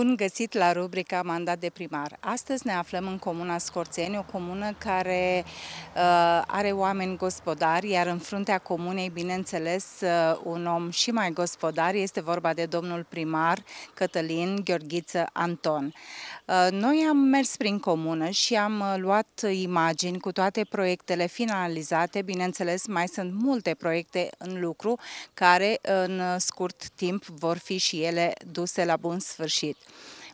Bun găsit la rubrica Mandat de primar. Astăzi ne aflăm în comuna Scorțeni, o comună care uh, are oameni gospodari, iar în fruntea comunei, bineînțeles, uh, un om și mai gospodar este vorba de domnul primar Cătălin Gheorghiță Anton. Uh, Uh, noi am mers prin comună și am uh, luat imagini cu toate proiectele finalizate. Bineînțeles, mai sunt multe proiecte în lucru care uh, în scurt timp vor fi și ele duse la bun sfârșit.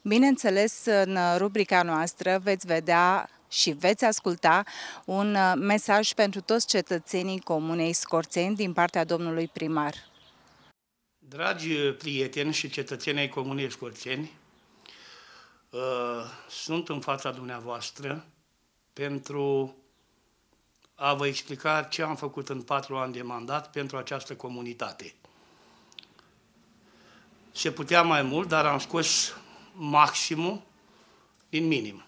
Bineînțeles, în rubrica noastră veți vedea și veți asculta un mesaj pentru toți cetățenii Comunei Scorțeni din partea domnului primar. Dragi prieteni și cetățenii Comunei Scorțeni, Uh, sunt în fața dumneavoastră pentru a vă explica ce am făcut în patru ani de mandat pentru această comunitate. Se putea mai mult, dar am scos maximul din minim.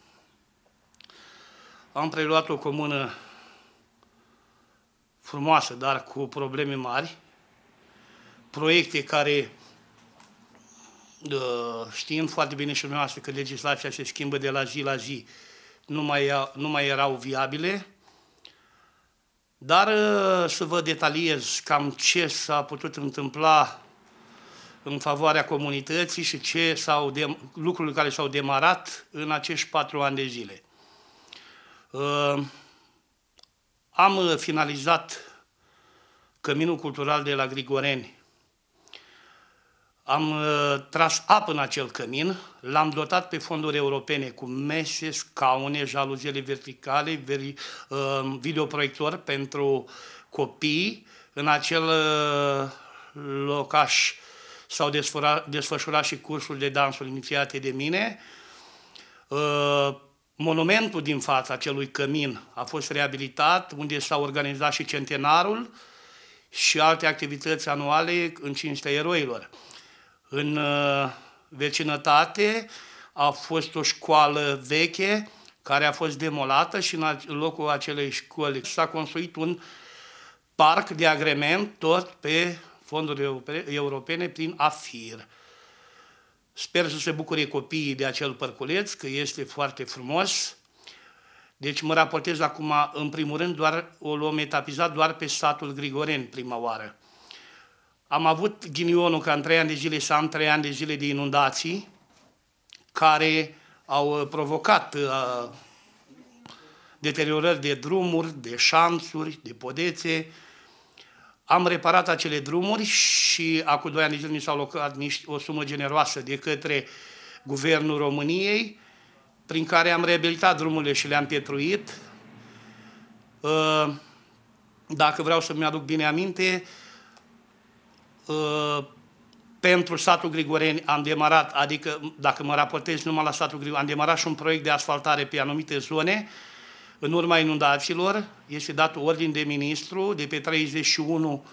Am preluat o comună frumoasă, dar cu probleme mari, proiecte care știind foarte bine și dumneavoastră că legislația se schimbă de la zi la zi, nu mai, nu mai erau viabile, dar ă, să vă detaliez cam ce s-a putut întâmpla în favoarea comunității și ce s-au de, lucrurile care s-au demarat în acești patru ani de zile. Ă, am ă, finalizat Căminul Cultural de la Grigoreni am uh, tras apă în acel cămin, l-am dotat pe fonduri europene cu mese, scaune, jaluzele verticale, veri, uh, videoproiector pentru copii. În acel uh, locaș s-au desfășurat și cursuri de dansuri inițiate de mine. Uh, monumentul din fața acelui cămin a fost reabilitat, unde s-a organizat și centenarul și alte activități anuale în cinstea eroilor. În uh, vecinătate a fost o școală veche care a fost demolată și în locul acelei școli s-a construit un parc de agrement tot pe fonduri europene prin AFIR. Sper să se bucure copiii de acel părculeț, că este foarte frumos. Deci mă raportez acum, în primul rând, doar o luăm etapizat doar pe satul Grigoren prima oară. Am avut ghinionul ca în trei ani de zile să am trei ani de zile de inundații care au uh, provocat uh, deteriorări de drumuri, de șanțuri, de podețe. Am reparat acele drumuri și acum doi ani de zile mi s-a alocat o sumă generoasă de către Guvernul României, prin care am reabilitat drumurile și le-am pietruit. Uh, dacă vreau să-mi aduc bine aminte, Uh, pentru satul Grigoreni am demarat, adică dacă mă raportez numai la satul Grigoreni, am demarat și un proiect de asfaltare pe anumite zone, în urma inundațiilor, este dat ordin de ministru de pe 31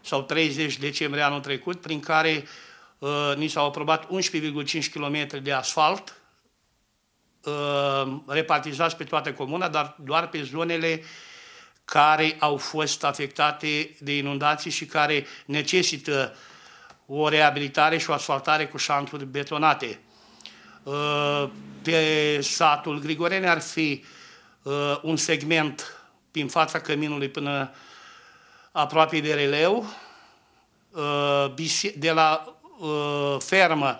sau 30 decembrie anul trecut, prin care uh, ni s-au aprobat 11,5 km de asfalt, uh, repartizați pe toată comuna, dar doar pe zonele uh, care au fost afectate de inundații și care necesită o reabilitare și o asfaltare cu șanturi betonate. Uh, pe satul Grigorene ar fi uh, un segment prin fața căminului până aproape de releu, uh, de la fermă,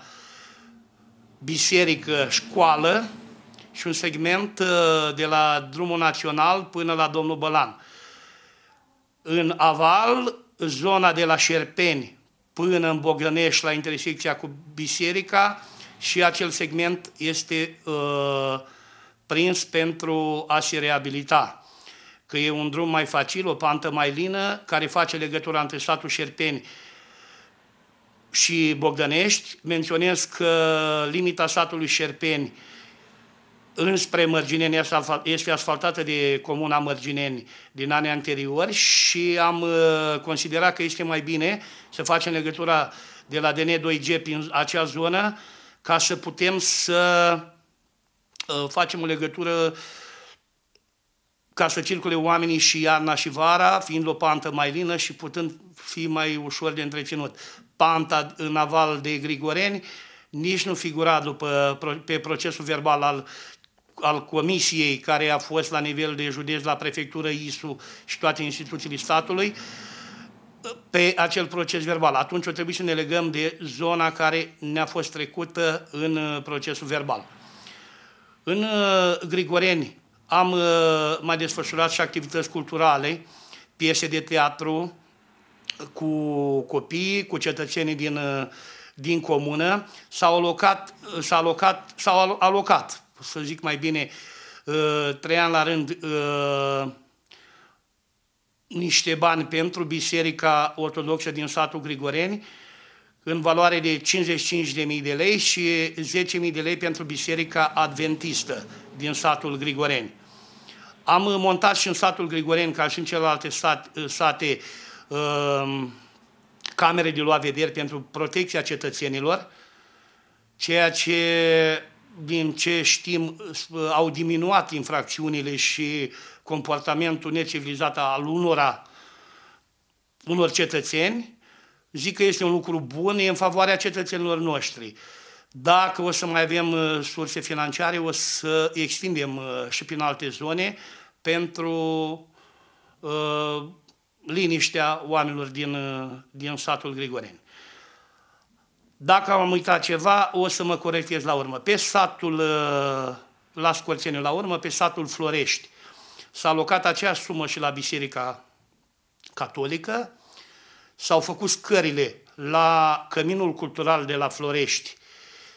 biserică, școală, și un segment uh, de la drumul național până la domnul Bălan. În aval, zona de la Șerpeni până în Bogănești, la intersecția cu biserica și acel segment este uh, prins pentru a se reabilita. Că e un drum mai facil, o pantă mai lină, care face legătura între satul Șerpeni și Bogdănești. Menționez că limita satului Șerpeni uh, înspre Mărgineni, este asfaltată de comuna Mărgineni din anii anteriori și am uh, considerat că este mai bine să facem legătura de la DN2G prin acea zonă ca să putem să uh, facem o legătură ca să circule oamenii și iarna și vara, fiind o pantă mai lină și putând fi mai ușor de întreținut. Panta în aval de Grigoreni nici nu figura după, pe procesul verbal al al comisiei care a fost la nivel de județ, la prefectură, ISU și toate instituțiile statului, pe acel proces verbal. Atunci o trebuie să ne legăm de zona care ne-a fost trecută în uh, procesul verbal. În uh, Grigoreni am uh, mai desfășurat și activități culturale, piese de teatru cu copii, cu cetățenii din, din comună. S-au alocat, s-a alocat, s-au alocat să zic mai bine, uh, trei ani la rând uh, niște bani pentru Biserica Ortodoxă din satul Grigoreni, în valoare de 55.000 de lei și 10.000 de lei pentru Biserica Adventistă din satul Grigoreni. Am montat și în satul Grigoreni, ca și în celelalte sat, uh, sate, camere de luat vederi pentru protecția cetățenilor, ceea ce din ce știm, uh, au diminuat infracțiunile și comportamentul necivilizat al unora, unor cetățeni, zic că este un lucru bun, e în favoarea cetățenilor noștri. Dacă o să mai avem uh, surse financiare, o să extindem uh, și prin alte zone pentru uh, liniștea oamenilor din, din satul Grigoreni. Dacă am uitat ceva, o să mă corectez la urmă. Pe satul, uh, la Scorțeniu la urmă, pe satul Florești, s-a alocat aceeași sumă și la Biserica Catolică, s-au făcut scările la Căminul Cultural de la Florești,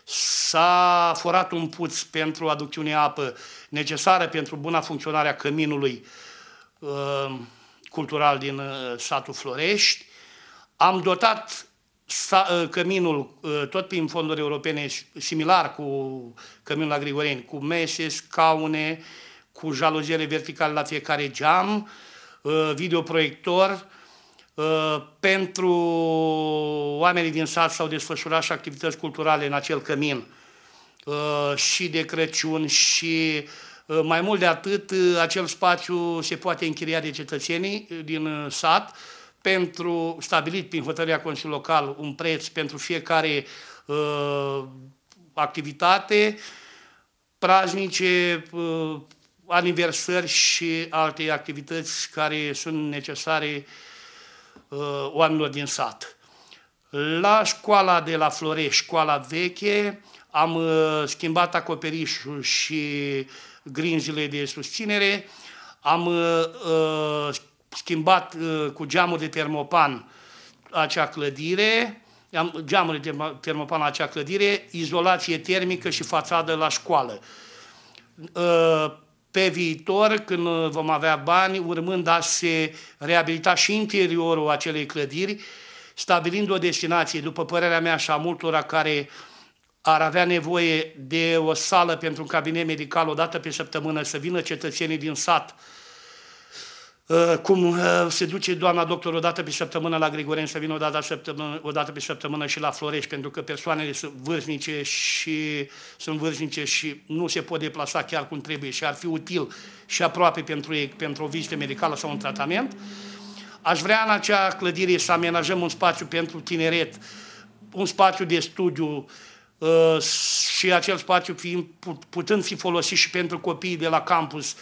s-a forat un puț pentru aducțiune apă necesară pentru buna funcționare a căminului uh, cultural din uh, satul Florești. Am dotat Uh, căminul uh, tot prin fonduri europene similar cu căminul la Grigoreni, cu meșe, scaune, cu jaluzele verticale la fiecare geam, uh, videoproiector. Pentru oamenii din sat s-au desfășurat și activități culturale în acel cămin și de Crăciun și mai mult de atât, acel spațiu se poate închiria de cetățenii din sat, pentru stabilit prin hotărârea Consiliului Local un preț pentru fiecare uh, activitate, praznice, uh, aniversări și alte activități care sunt necesare uh, oamenilor din sat. La școala de la Florești, școala veche, am uh, schimbat acoperișul și grinzile de susținere, am uh, uh schimbat uh, cu geamul de termopan acea clădire, geamul de termopan la acea clădire, izolație termică și fațadă la școală. Uh, pe viitor, când uh, vom avea bani, urmând a se reabilita și interiorul acelei clădiri, stabilind o destinație, după părerea mea și a multora care ar avea nevoie de o sală pentru un cabinet medical o dată pe săptămână, să vină cetățenii din sat uh, Uh, cum uh, se duce doamna doctor o dată pe săptămână la Grigoren să vină o dată, săptămână, o dată pe săptămână și la Florești, pentru că persoanele sunt vârstnice și sunt vârstnice și nu se pot deplasa chiar cum trebuie și ar fi util și aproape pentru ei, pentru o vizită medicală sau un tratament. Aș vrea în acea clădire să amenajăm un spațiu pentru tineret, un spațiu de studiu uh, și acel spațiu fiind, putând fi folosit și pentru copiii de la campus,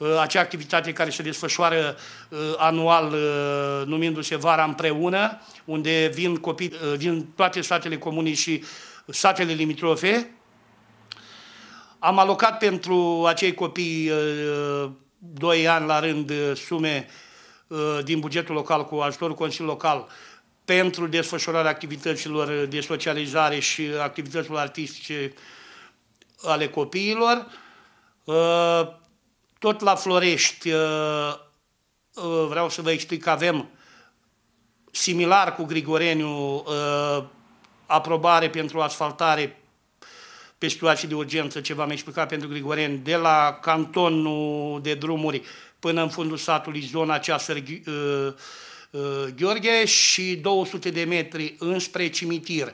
Uh, acea activitate care se desfășoară uh, anual uh, numindu-se Vara Împreună, unde vin copii din toate statele comunii și satele limitrofe. Am alocat pentru acei copii doi ani la rând sume din bugetul local cu ajutorul Consiliului Local pentru desfășurarea activităților de socializare și activităților artistice ale copiilor. Tot la Florești uh, uh, vreau să vă explic că avem similar cu Grigoreniu uh, aprobare pentru asfaltare pe situații de urgență ce v-am explicat pentru Grigoreniu. de la cantonul de drumuri până în fundul satului zona aceea Gheorghe și 200 de metri înspre cimitir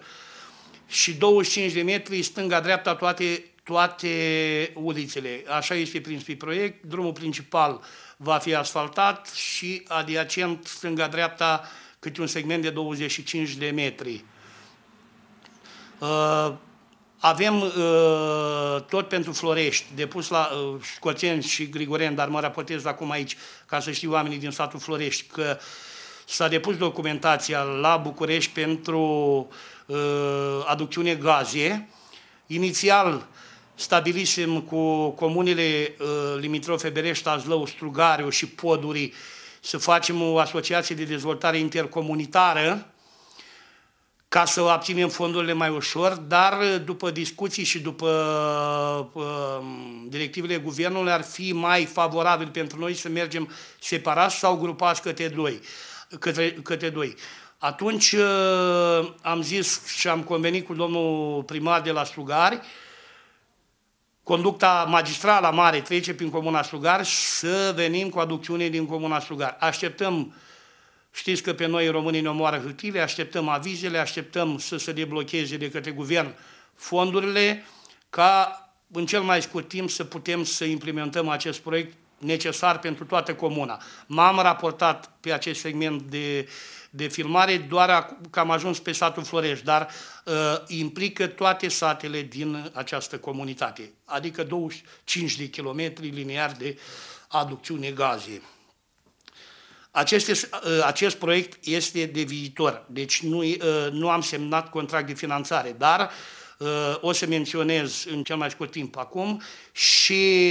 și 25 de metri stânga-dreapta toate toate ulițele. Așa este prins pe proiect, drumul principal va fi asfaltat și adiacent stânga-dreapta câte un segment de 25 de metri. Uh, avem uh, tot pentru Florești, depus la uh, Scoțeni și Grigoren, dar mă raportez acum aici ca să știu oamenii din satul Florești că s-a depus documentația la București pentru aducțiune gaze. Inițial, stabilisem cu comunile uh, limitrofe Berești, Azlău, Strugariu și Poduri să facem o asociație de dezvoltare intercomunitară ca să obținem fondurile mai ușor, dar uh, după discuții și după uh, directivele guvernului ar fi mai favorabil pentru noi să mergem separați sau grupați către doi. Către, către doi. Atunci uh, am zis și am convenit cu domnul primar de la Strugari uh, conducta magistrală mare trece prin Comuna Sugar, să venim cu aducțiune din Comuna Sugar. Așteptăm, știți că pe noi românii ne omoară hârtile, așteptăm avizele, așteptăm să se deblocheze de către guvern fondurile, ca în cel mai scurt timp să putem să implementăm acest proiect necesar pentru toată comuna. M-am raportat pe acest segment de uh, de filmare, doar că am ajuns pe satul Florești, dar uh, implică toate satele din această comunitate, adică 25 de kilometri liniar de aducțiune gaze. Aceste, uh, acest proiect este de viitor, deci nu, uh, nu am semnat contract de finanțare, dar uh, o să menționez în cel mai scurt timp acum și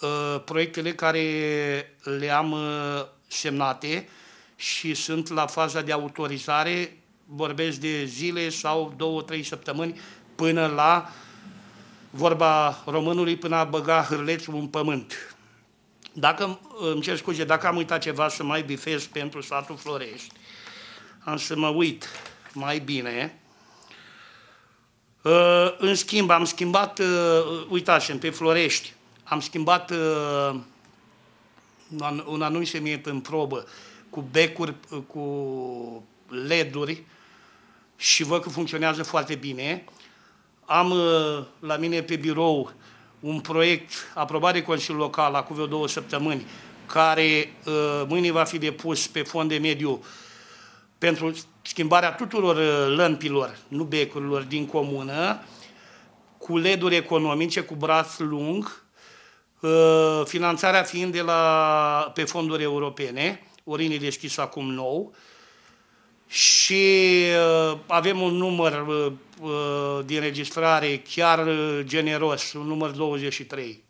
uh, proiectele care le-am uh, semnate și sunt la faza de autorizare, vorbesc de zile sau două, trei săptămâni până la vorba românului, până a băga hârlețul în pământ. Dacă, îmi cer scuze, dacă am uitat ceva să mai bifez pentru satul Florești, am să mă uit mai bine. Ă, în schimb, am schimbat, ă, uitați pe Florești, am schimbat ă, un anunț semnit în probă, cu becuri, cu leduri și văd că funcționează foarte bine. Am uh, la mine pe birou un proiect aprobat de Consiliul Local acum vreo două săptămâni, care uh, mâine va fi depus pe fond de mediu pentru schimbarea tuturor uh, lămpilor, nu becurilor, din comună, cu leduri economice, cu braț lung, finanțarea fiind de la, pe fonduri europene, Orin deschis acum nou și uh, avem un număr uh, uh, de înregistrare chiar uh, generos, un număr 23.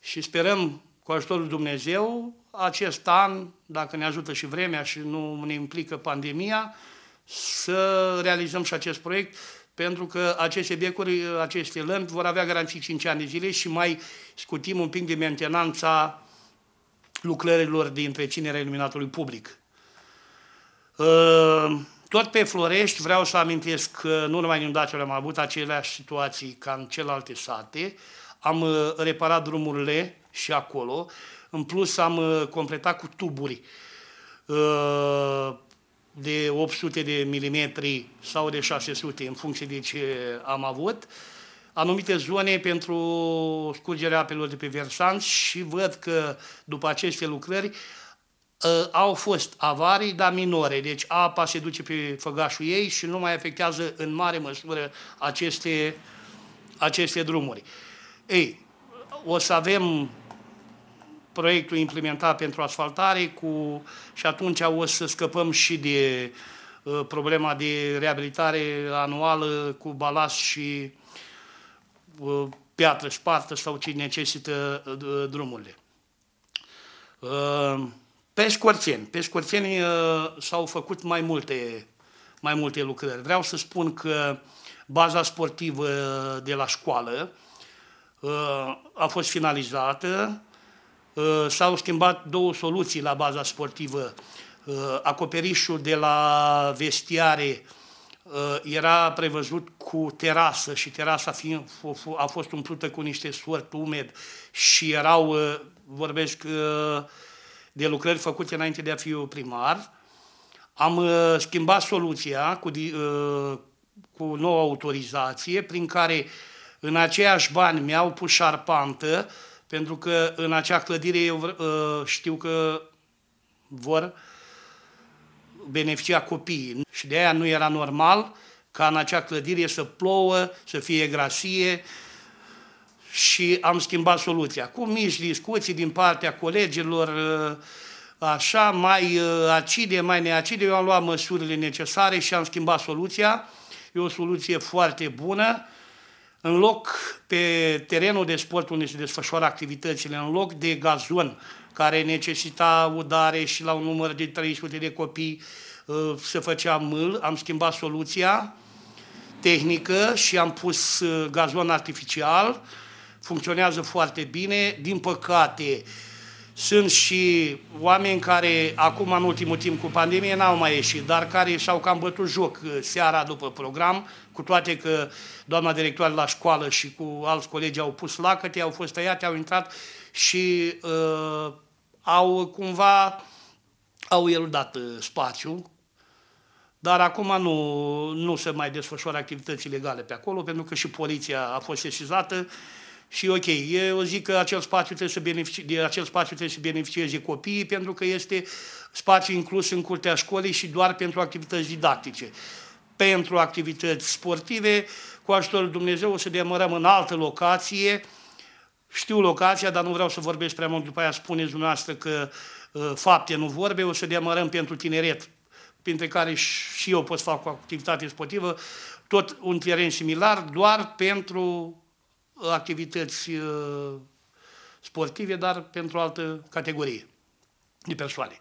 Și sperăm, cu ajutorul Dumnezeu, acest an, dacă ne ajută și vremea și nu ne implică pandemia, să realizăm și acest proiect, pentru că aceste becuri, uh, aceste lămpi vor avea garanții 5 ani de zile și mai scutim un pic de mentenanța lucrărilor de întrecinerea iluminatului public. Ă, tot pe Florești vreau să amintesc că nu numai Dacia am avut aceleași situații ca în celelalte sate, am ă, reparat drumurile și acolo, în plus am ă, completat cu tuburi de 800 de milimetri sau de 600 în funcție de ce am avut. Uh, anumite zone pentru scurgerea apelor de pe versant și văd că după aceste lucrări ă, au fost avarii, dar minore. Deci apa se duce pe făgașul ei și nu mai afectează în mare măsură aceste, aceste drumuri. Ei, o să avem proiectul implementat pentru asfaltare cu, și atunci o să scăpăm și de uh, problema de reabilitare anuală cu balast și Uh, piatră spartă sau ce necesită uh, uh, drumurile. Pe Scorțeni. Pe Scorțeni s-au făcut mai multe, mai multe lucrări. Vreau să spun că baza sportivă de la școală a fost finalizată. S-au schimbat două soluții la baza sportivă. Acoperișul de la vestiare Uh, era prevăzut cu terasă și terasa fiind, a fost umplută cu niște sort umed și erau, uh, vorbesc, uh, de lucrări făcute înainte de a fi primar. Am schimbat soluția cu, cu nouă autorizație prin care în aceiași bani mi-au pus șarpantă pentru că în acea clădire eu știu că vor beneficia copiii. Și de aia nu era normal ca în acea clădire să plouă, să fie grasie și am schimbat soluția. Cu mici discuții din partea colegilor, ă, așa, mai ă, acide, mai neacide, eu am luat măsurile necesare și am schimbat soluția. E o soluție foarte bună. În loc, pe terenul de sport unde se desfășoară activitățile, în loc de gazon, care necesita udare și la un număr de 300 de copii uh, se făcea mâl, am schimbat soluția tehnică și am pus uh, gazon artificial, funcționează foarte bine, din păcate sunt și oameni care acum în ultimul timp cu pandemie n-au mai ieșit, dar care și-au cam bătut joc uh, seara după program, cu toate că doamna directoare la școală și cu alți colegi au pus lacăte, au fost tăiate, au intrat și uh, au cumva au erudat uh, spațiul, dar acum nu, nu se mai desfășoară activități legale pe acolo, pentru că și poliția a fost sesizată și ok, eu zic că acel spațiu trebuie să beneficie, de acel spațiu trebuie să beneficieze copiii pentru că este spațiu inclus în curtea școlii și doar pentru activități didactice. Pentru activități sportive, cu ajutorul Dumnezeu o să demărăm în altă locație, știu locația, dar nu vreau să vorbești prea mult, după aia spuneți dumneavoastră că uh, fapte nu vorbe, o să demărăm pentru tineret, printre care și eu pot fac o activitate sportivă, tot un teren similar, doar pentru uh, activități uh, sportive, dar pentru altă categorie de persoane.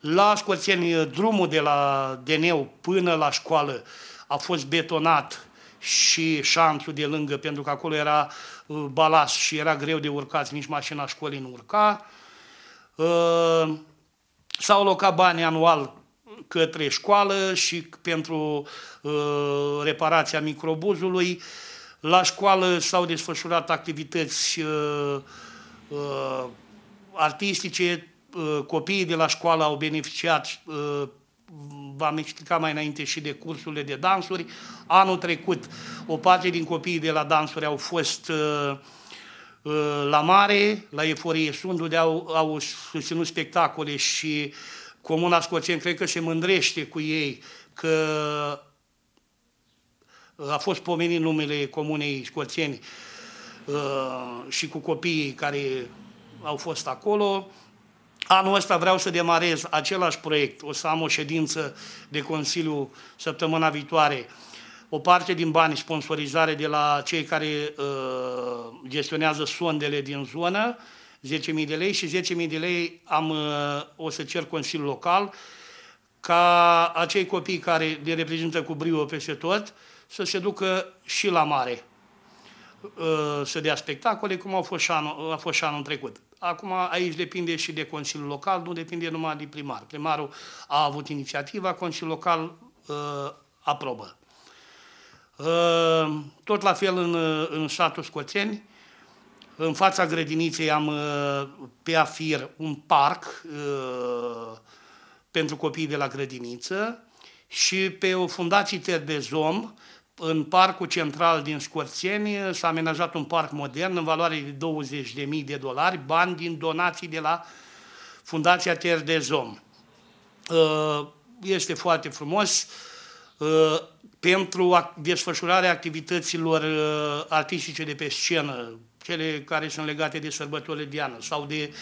La Scorțeni, uh, drumul de la Deneu până la școală a fost betonat și șanțul de lângă, pentru că acolo era uh, balast și era greu de urcat, nici mașina școlii nu urca. Uh, s-au alocat bani anual către școală și pentru uh, reparația microbuzului. La școală s-au desfășurat activități artistice, copiii de la școală au beneficiat v-am explicat mai înainte și de cursurile de dansuri. Anul trecut, o parte din copiii de la dansuri au fost uh, uh, la mare, la Eforie Sunt, unde au, au susținut spectacole și Comuna Scorțeni cred că se mândrește cu ei că uh, a fost pomenit numele Comunei Scorțeni uh, și cu copiii care au fost acolo. Anul ăsta vreau să demarez același proiect. O să am o ședință de Consiliu săptămâna viitoare. O parte din bani, sponsorizare de la cei care uh, gestionează sondele din zonă, 10.000 de lei și 10.000 de lei am, uh, o să cer Consiliul Local ca acei copii care ne reprezintă cu brio peste tot să se ducă și la mare Uh, să dea spectacole, cum au fost și anul, a fost și anul trecut. Acum aici depinde și de Consiliul Local, nu depinde numai de primar. Primarul a avut inițiativa, Consiliul Local uh, aprobă. Uh, tot la fel în, uh, în satul Scoțeni, în fața grădiniței am uh, pe afir un parc uh, pentru copii de la grădiniță și pe o fundație de uh, în parcul central din Scorțeni s-a amenajat un parc modern în valoare de 20.000 de dolari, bani din donații de la Fundația Ter de Zom. Uh, este foarte frumos. Uh, pentru desfășurarea activităților uh, artistice de pe scenă, cele care sunt legate de sărbătorile de ană sau de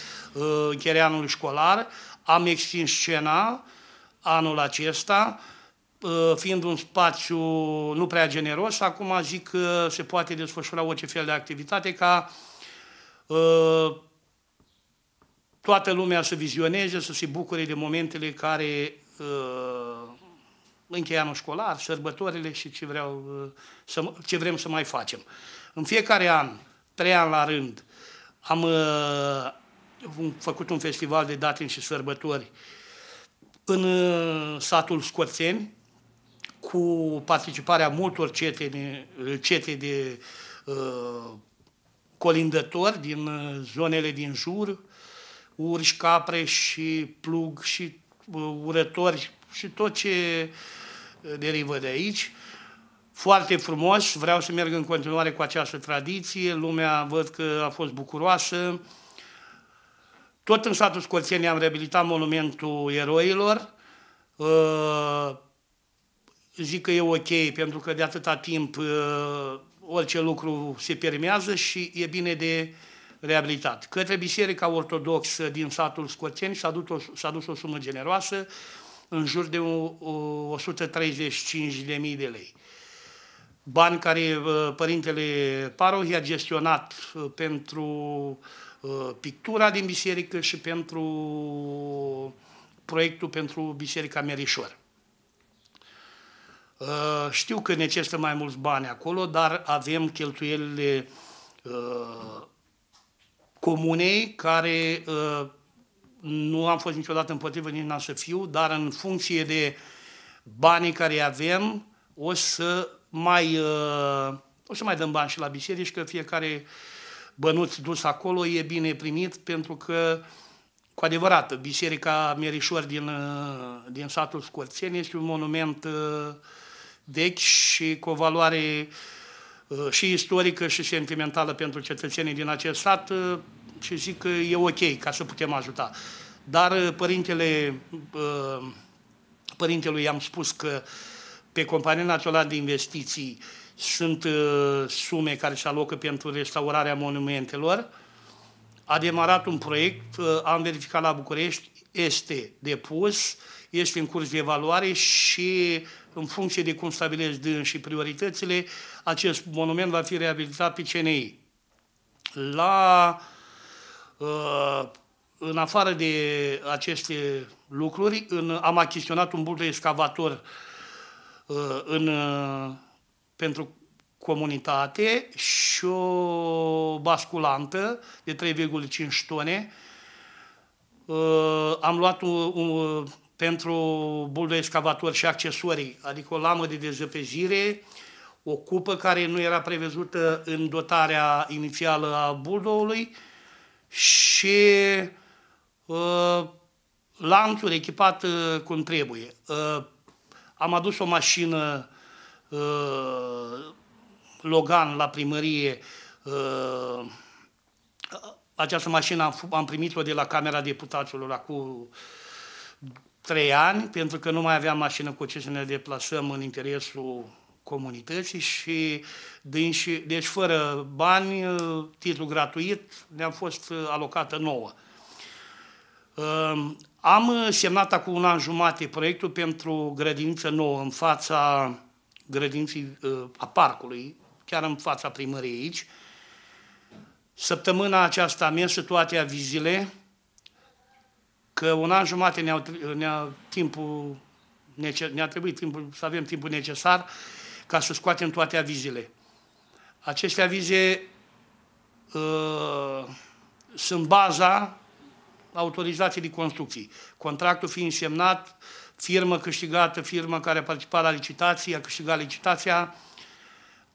încheierea anului școlar, am extins scena anul acesta, Uh, fiind un spațiu nu prea generos, acum zic că se poate desfășura orice fel de activitate ca uh, toată lumea să vizioneze, să se bucure de momentele care uh, încheie anul școlar, sărbătorile și ce, vreau, să, ce vrem să mai facem. În fiecare an, trei ani la rând, am făcut un festival de date și sărbători în satul Scorțeni, cu participarea multor cetene, cete de uh, colindători din uh, zonele din jur, urși, capre și plug și uh, urători și tot ce derivă de aici. Foarte frumos, vreau să merg în continuare cu această tradiție, lumea văd că a fost bucuroasă. Tot în satul Scorțeni am reabilitat monumentul eroilor, uh, zic că e ok, pentru că de atâta timp uh, orice lucru se permează și e bine de reabilitat. Către Biserica Ortodoxă din satul Scoțeni s-a dus, o, s-a dus o sumă generoasă, în jur de 135.000 de lei. Bani care uh, Părintele Paro i-a gestionat uh, pentru pictura din biserică și pentru proiectul pentru Biserica Merișor. Eh, știu că necesită mai mulți bani acolo, dar avem cheltuielile eh, comunei care eh, nu am fost niciodată împotrivă, nici n-am să fiu, dar în funcție de banii care avem, o să mai, o să mai dăm bani și la biserici, că fiecare bănuț dus acolo e bine primit, pentru că, cu adevărat, Biserica Merișor din, din satul Scorțeni este un monument uh, vechi și cu o valoare uh, și istorică și sentimentală pentru cetățenii din acest sat uh, și zic că e ok ca să putem ajuta. Dar uh, părintele, părintelui i-am spus că pe Compania Națională de Investiții sunt sume care se alocă pentru restaurarea monumentelor. A demarat un proiect, am verificat la București, este depus, este în curs de evaluare și în funcție de cum stabilești dân și prioritățile, acest monument va fi reabilitat pe CNI. La, uh, în afară de aceste lucruri, am achiziționat un bulte excavator uh, în, uh, pentru comunitate și o basculantă de 3,5 tone. Am luat un, un, pentru excavator și accesorii, adică o lamă de dezăpezire, o cupă care nu era prevăzută în dotarea inițială a buldoului și uh, lanțuri echipat uh, cum trebuie. Uh, am adus o mașină uh, Logan la primărie. Uh, această mașină am, am primit-o de la Camera Deputaților acum trei ani, pentru că nu mai aveam mașină cu ce să ne deplasăm în interesul comunității și și deci fără bani, titlu gratuit, ne-a fost uh, alocată nouă. Um, am semnat acum un an jumate proiectul pentru grădiniță nouă în fața grădinții uh, a parcului, chiar în fața primăriei aici. Săptămâna aceasta am situația vizile, că un an jumate ne-a, ne timpul, ne-a trebuit timpul, să avem timpul necesar ca să scoatem toate avizele. Aceste avize uh, sunt baza autorizației de construcții. Contractul fiind semnat, firmă câștigată, firmă care a participat la licitație, a câștigat licitația,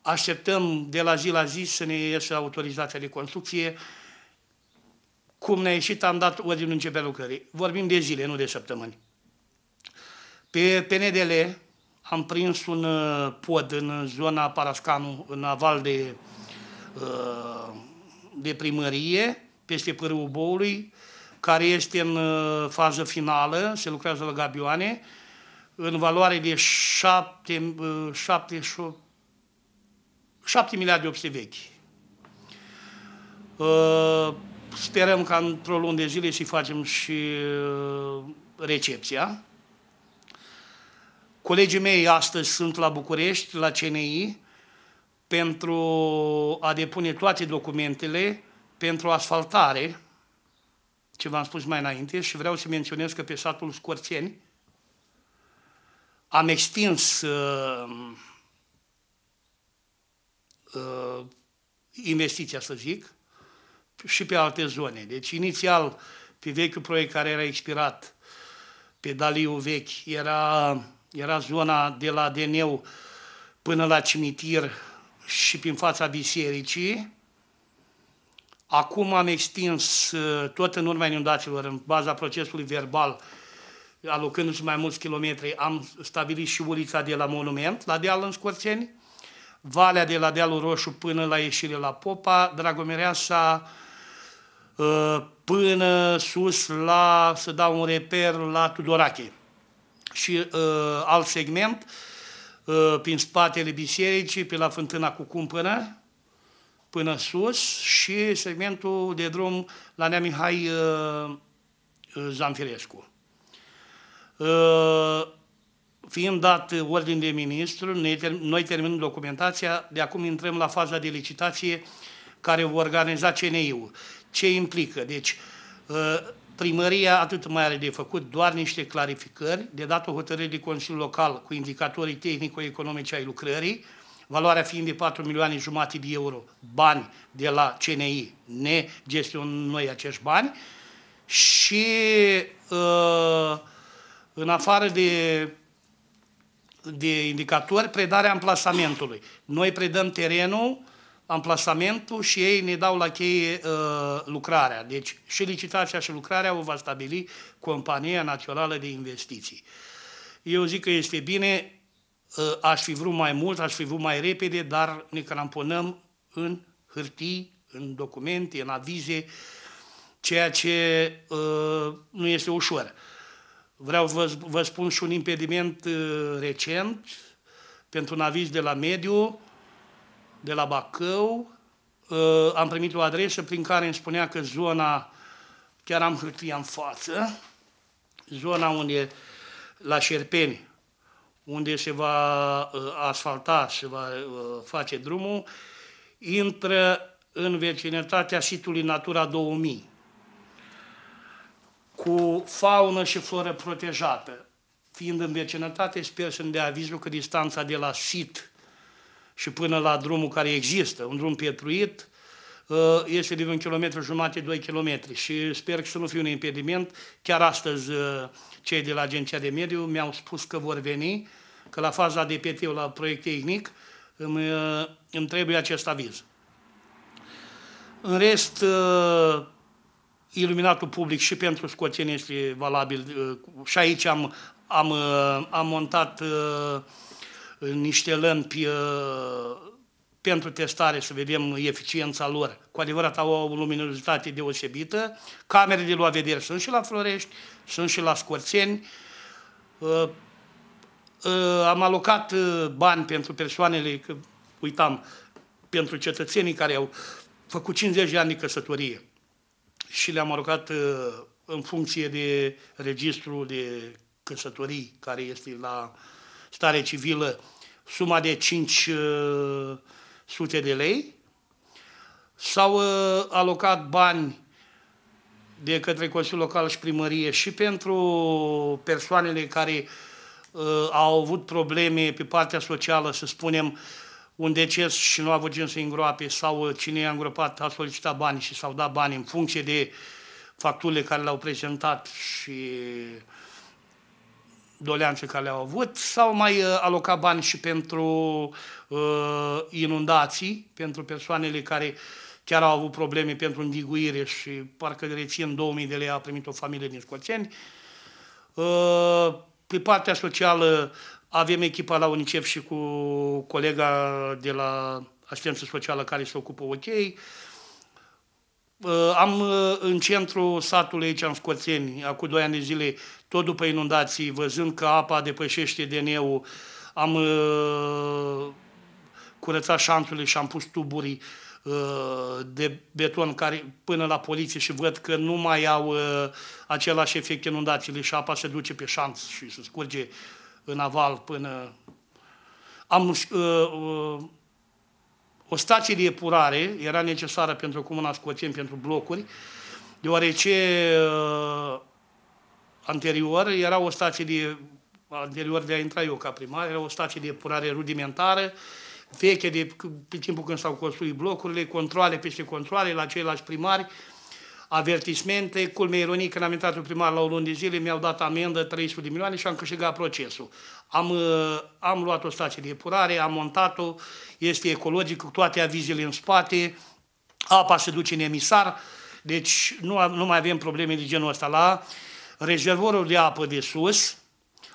așteptăm de la zi la zi să ne iasă autorizația de construcție, uh, cum ne-a ieșit, am dat ordinul în începerea lucrării. Vorbim de zile, nu de săptămâni. Pe PNDL am prins un uh, pod în zona Parascanu, în aval de, uh, de primărie, peste Pârâul Boului, care este în uh, fază finală, se lucrează la gabioane, în valoare de 7, 7, 7 miliarde 800 vechi sperăm ca într-o lună de zile și facem și uh, recepția. Colegii mei astăzi sunt la București, la CNI, pentru a depune toate documentele pentru asfaltare, ce v-am spus mai înainte, și vreau să menționez că pe satul Scorțeni am extins uh, uh, investiția, să zic, și pe alte zone. Deci, inițial, pe vechiul proiect care era expirat, pe Daliu vechi, era, era zona de la Deneu până la cimitir și prin fața bisericii. Acum am extins, uh, tot în urma inundațiilor, în baza procesului verbal, alocându-se mai mulți kilometri, am stabilit și ulița de la Monument, la deal în Scorțeni, valea de la dealul Roșu până la ieșire la Popa, Dragomereasa, Ă, până sus la, să dau un reper, la Tudorache. Și uh, alt segment, uh, prin spatele bisericii, pe la fântâna cu cumpănă, până sus și segmentul de drum la Nea Mihai uh, Zanfirescu. Uh, fiind dat ordin de ministru, noi terminăm documentația, de acum intrăm la faza de licitație care o organiza CNI-ul ce implică. Deci, uh, primăria atât mai are de făcut doar niște clarificări, de dat o hotărâre de Consiliu Local cu indicatorii tehnico-economice ai lucrării, valoarea fiind de 4 milioane jumate de euro, bani de la CNI, ne gestionăm noi acești bani și uh, în afară de, de indicatori, predarea amplasamentului. Noi predăm terenul amplasamentul și ei ne dau la cheie uh, lucrarea. Deci și licitația și lucrarea o va stabili Compania Națională de Investiții. Eu zic că este bine, uh, aș fi vrut mai mult, aș fi vrut mai repede, dar ne cramponăm în hârtii, în documente, în avize, ceea ce uh, nu este ușor. Vreau vă, vă spun și un impediment uh, recent pentru un aviz de la mediu, de la Bacău, ă, am primit o adresă prin care îmi spunea că zona, chiar am hârtia în față, zona unde, la Șerpeni, unde se va ă, asfalta, se va ă, face drumul, intră în vecinătatea sitului Natura 2000, cu faună și floră protejată. Fiind în vecinătate, sper să-mi dea avizul că distanța de la sit și până la drumul care există, un drum pietruit, uh, este de un kilometru jumate, 2 km și sper să nu fie un impediment. Chiar astăzi uh, cei de la Agenția de Mediu mi-au spus că vor veni, că la faza de pt la proiect tehnic îmi, uh, îmi trebuie acest aviz. În rest, iluminatul public și pentru scoțeni este valabil și aici am, am, am montat uh, niște lămpi uh, pentru testare să vedem eficiența lor. Cu adevărat au o luminozitate deosebită. Camere de luat vedere sunt și la Florești, sunt și la Scorțeni. Uh, uh, am alocat bani pentru persoanele, că uitam, pentru cetățenii care au făcut 50 de ani de căsătorie și le-am alocat în funcție de registrul de căsătorii care este la stare civilă suma de 500 uh, de lei, s-au uh, alocat bani de către Consiliul Local și Primărie și pentru persoanele care uh, au avut probleme pe partea socială, să spunem, un deces și nu a avut gen să îngroape sau cine i-a îngropat a solicitat bani și s-au dat bani în funcție de facturile care le-au prezentat și uh, doleanțe care le-au avut, s-au mai uh, alocat bani și pentru uh, inundații, pentru persoanele care chiar au avut probleme pentru îndiguire și parcă rețin 2000 de lei a primit o familie din Scoțeni. Uh, pe partea socială avem echipa la UNICEF și cu colega de la asistență socială care se ocupă OK. Uh, am uh, în centrul satului aici, în Scoțeni, acum doi ani de zile, tot după inundații, văzând că apa depășește DN-ul, am uh, curățat șanturile și am pus tuburi de beton care până la poliție și văd că nu mai au același efect inundațiile și apa se duce pe șanț și se scurge în aval până... Am o stație de epurare era necesară pentru Comuna Scoțeni, pentru blocuri, deoarece uh, anterior era o stație de, anterior de a intra eu ca primar, era o stație de epurare rudimentară, veche de pe timpul când s-au construit blocurile, controle peste controle la ceilalți primari, avertismente, culme ironic, când am intrat primar la o lună de zile, mi-au dat amendă 300 de milioane și am câștigat procesul. Am, uh, am luat o stație de epurare, am montat-o, este ecologic, cu toate avizele în spate, apa se duce în emisar, deci nu, nu mai avem probleme de genul ăsta. La rezervorul de apă de sus,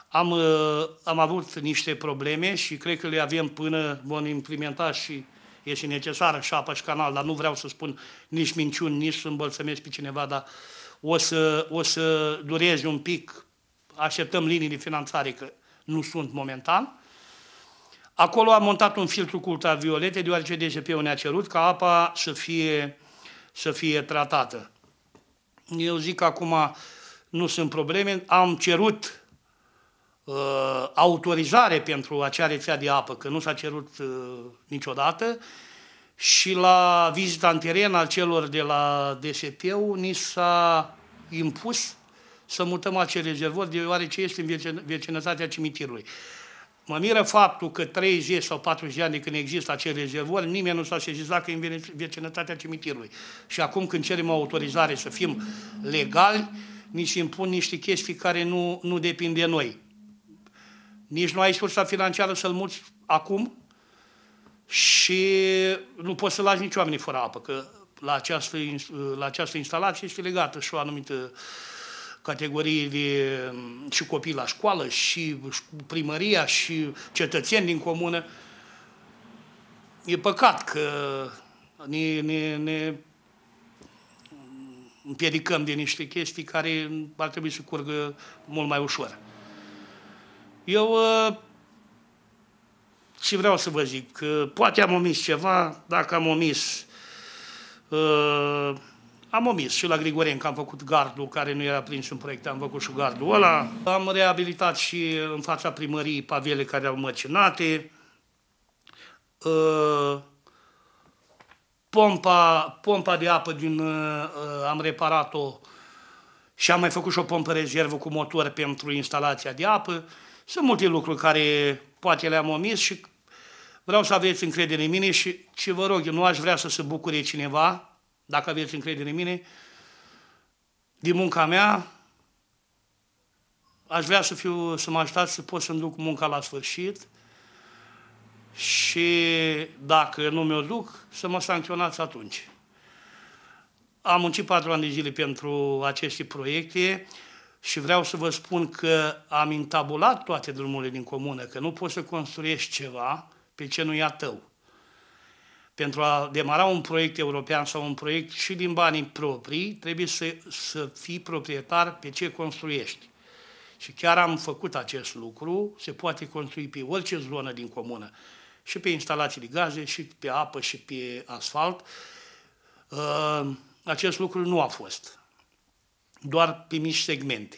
am, uh, am avut niște probleme și cred că le avem până vom implementa și e și necesară și apă și canal, dar nu vreau să spun nici minciuni, nici să îmbălsămesc pe cineva, dar o să, o să dureze un pic, așteptăm linii de finanțare, că nu sunt momentan. Acolo am montat un filtru cu ultraviolete, deoarece DGP-ul ne-a cerut ca apa să fie, să fie tratată. Eu zic că acum nu sunt probleme. Am cerut uh, autorizare pentru acea rețea de apă, că nu s-a cerut uh, niciodată, și la vizita în teren a celor de la DSP-ul ni s-a impus să mutăm acel rezervor, deoarece este în vecinătatea cimitirului. Mă miră faptul că 30 sau 40 de ani de când există acel rezervor, nimeni nu s-a sezizat că e în vecinătatea cimitirului. Și acum când cerem autorizare să fim legali, ni se impun niște chestii care nu, nu depind de noi nici nu ai sursa financiară să-l muți acum și nu poți să lași nici oamenii fără apă, că la această, la această instalație este legată și o anumită categorie de, și copii la școală, și primăria, și cetățeni din comună. E păcat că ne, ne, ne împiedicăm de niște chestii care ar trebui să curgă mult mai ușor. Eu și uh, vreau să vă zic, că poate am omis ceva, dacă am omis, uh, am omis și la Grigoren, că am făcut gardul, care nu era prins în proiect, am făcut și gardul ăla. Am reabilitat și în fața primăriei pavele care au măcinate. Uh, pompa, pompa de apă din, uh, uh am reparat-o și am mai făcut și o pompă rezervă cu motor pentru instalația de apă. Sunt multe lucruri care poate le-am omis și vreau să aveți încredere în mine și ce vă rog, eu nu aș vrea să se bucure cineva, dacă aveți încredere în mine, din munca mea, aș vrea să, fiu, să mă ajutați să pot să-mi duc munca la sfârșit și dacă nu mi-o duc, să mă sancționați atunci. Am muncit patru ani de zile pentru aceste proiecte, și vreau să vă spun că am intabulat toate drumurile din comună, că nu poți să construiești ceva pe ce nu e a tău. Pentru a demara un proiect european sau un proiect și din banii proprii, trebuie să, să fii proprietar pe ce construiești. Și chiar am făcut acest lucru, se poate construi pe orice zonă din comună, și pe instalații de gaze, și pe apă, și pe asfalt. Uh, acest lucru nu a fost doar pe mici segmente.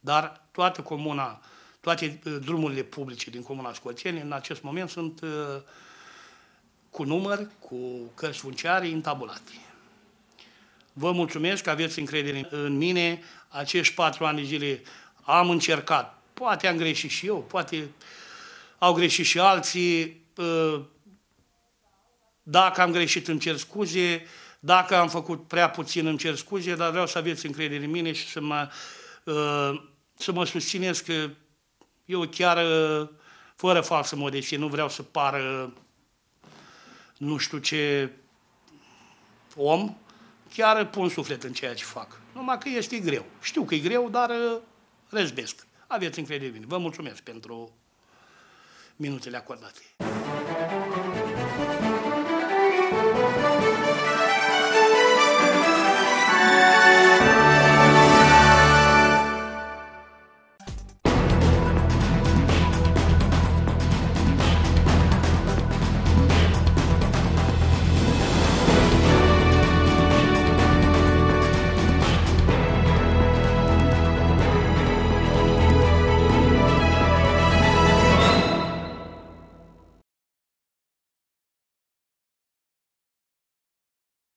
Dar toată comuna, toate uh, drumurile publice din Comuna Scoțeni în acest moment sunt uh, cu număr, cu cărți funciare intabulate. Vă mulțumesc că aveți încredere în mine. Acești patru ani de zile am încercat. Poate am greșit și eu, poate au greșit și alții. Uh, dacă am greșit, îmi cer scuze. Dacă am făcut prea puțin, îmi cer scuze, dar vreau să aveți încredere în mine și să mă, uh, să mă susțineți că eu chiar, uh, fără falsă modestie, nu vreau să pară nu știu ce om, chiar pun suflet în ceea ce fac. Numai că este greu. Știu că e greu, dar uh, răzbesc. Aveți încredere în mine. Vă mulțumesc pentru minutele acordate.